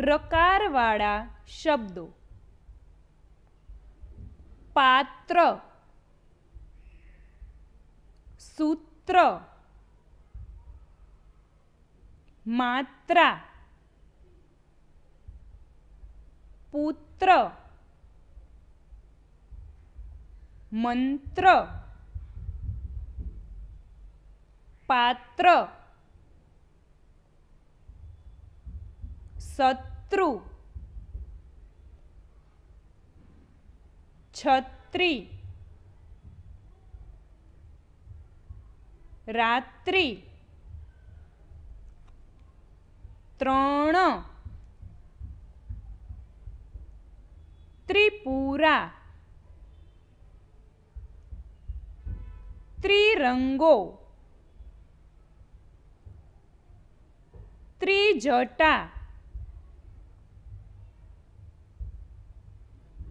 રકારવાળા શબ્દો પાત્ર સૂત્ર માત્રા પુત્ર મંત્ર પાત્ર શત્રુ છત્રી રાત્રિ ત્રણ ત્રિપુરા ત્રિરંગો ત્રિજટા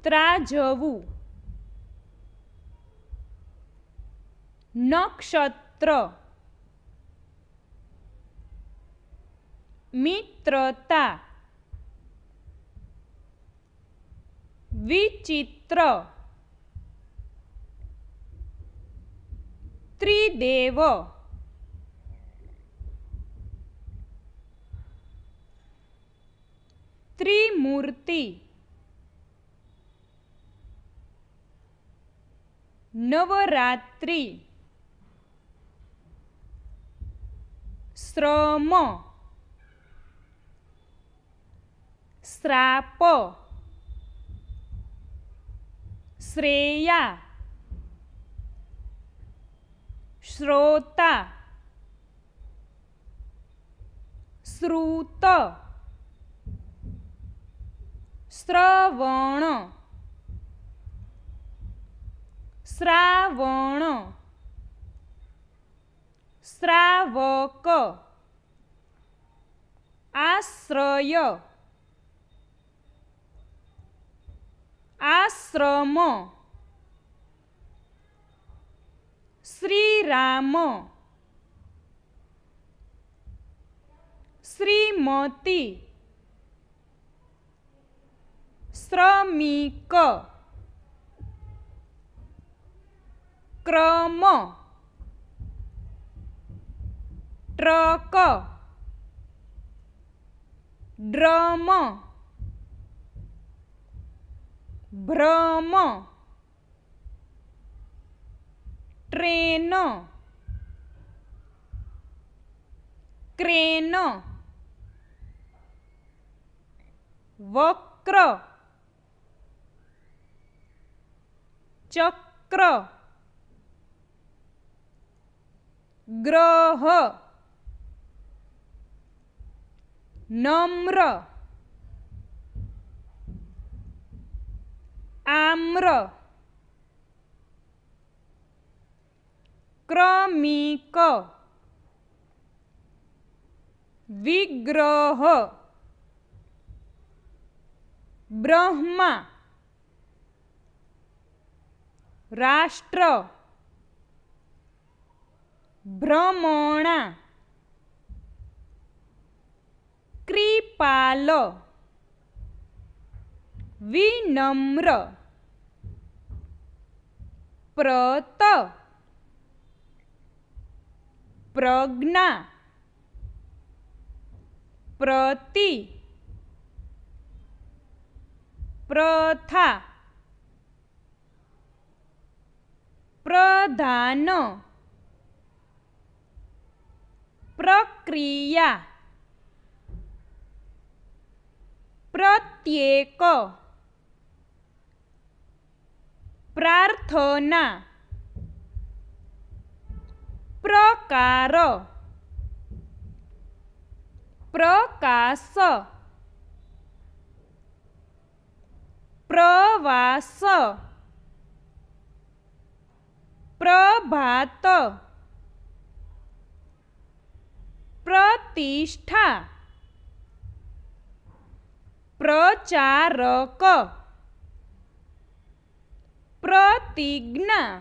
ત્રાજવું નક્ષત્ર મિત્રતા વિચિત્ર ત્રિદેવ ત્રિમૂર્તિ નવરાત્રિ શ્રમ શ્રાપ શ્રેયા શ્રોતા શ્રુત શ્રવણ શ્રાવણ શ્રાવક આશ્રય આશ્રમ શ્રીરામ શ્રીમતી શ્રમિક ક્રમ ટ્રક ડ્રમ ભ્રમ ટ્રેન ક્રેન વક્ર ચક્ર ગ્રહ નમ્ર આમ્ર ક્રમિક વિગ્રહ બ્રહ્મા રાષ્ટ્ર ભ્રમણા કૃપાલ વિનમ્ર પ્રત પ્રજ્ઞા પ્રતિ પ્રથા પ્રધાન પ્રક્રિયા પ્રત્યેક પ્રાર્થના પ્રકાર પ્રકાશ પ્રવાસ પ્રભાત પ્રતિષ્ઠા પ્રચારક પ્રતિજ્ઞા